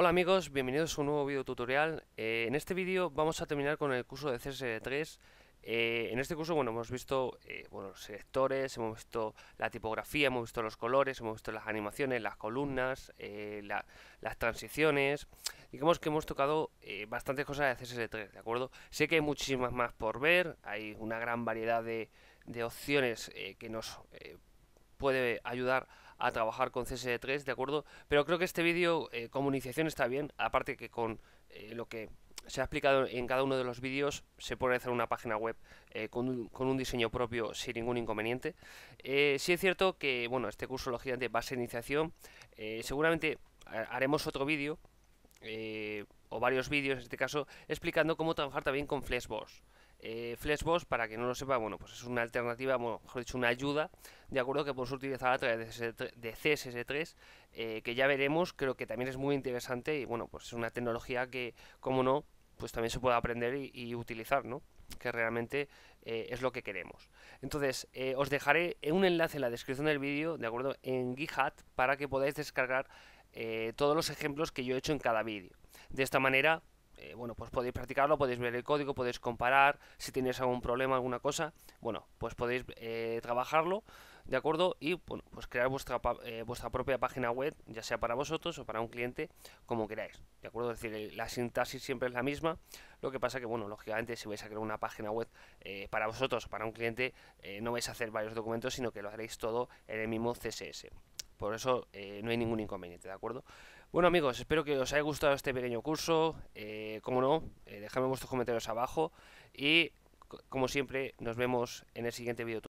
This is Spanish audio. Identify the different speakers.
Speaker 1: Hola amigos, bienvenidos a un nuevo video tutorial. Eh, en este vídeo vamos a terminar con el curso de CSS3. Eh, en este curso bueno, hemos visto eh, bueno, los selectores, hemos visto la tipografía, hemos visto los colores, hemos visto las animaciones, las columnas, las transiciones. Digamos que hemos tocado bastantes cosas de CSS3, ¿de acuerdo? Sé que hay muchísimas más por ver, hay una gran variedad de, de opciones que nos puede ayudar a a trabajar con CSS3, ¿de acuerdo? Pero creo que este vídeo eh, como iniciación está bien, aparte que con eh, lo que se ha explicado en cada uno de los vídeos, se puede hacer una página web eh, con, un, diseño propio sin ningún inconveniente. Si es cierto que, bueno, este curso lógicamente va a ser iniciación, seguramente haremos otro vídeo, o varios vídeos en este caso, explicando cómo trabajar también con FlashBoss. Eh, Flexbox, para que no lo sepa, bueno, pues es una alternativa, bueno, mejor dicho, una ayuda, de acuerdo que podemos utilizar a través de CSS3, eh, que ya veremos, creo que también es muy interesante y bueno, pues es una tecnología que, como no, pues también se puede aprender y, utilizar, ¿no? Que realmente eh, es lo que queremos. Entonces, os dejaré un enlace en la descripción del vídeo, de acuerdo, en GitHub, para que podáis descargar todos los ejemplos que yo he hecho en cada vídeo. De esta manera eh, bueno, pues podéis practicarlo, podéis ver el código, podéis comparar, si tenéis algún problema, alguna cosa, bueno, pues podéis eh, trabajarlo, ¿de acuerdo? Y bueno, pues crear vuestra, eh, vuestra propia página web, ya sea para vosotros o para un cliente, como queráis, ¿de acuerdo? decir, la sintaxis siempre es la misma, lo que pasa que, bueno, lógicamente si vais a crear una página web para vosotros o para un cliente, no vais a hacer varios documentos, sino que lo haréis todo en el mismo CSS. Por eso no hay ningún inconveniente, ¿de acuerdo? Bueno amigos, espero que os haya gustado este pequeño curso. Eh, como no, eh, dejadme vuestros comentarios abajo y como siempre nos vemos en el siguiente vídeo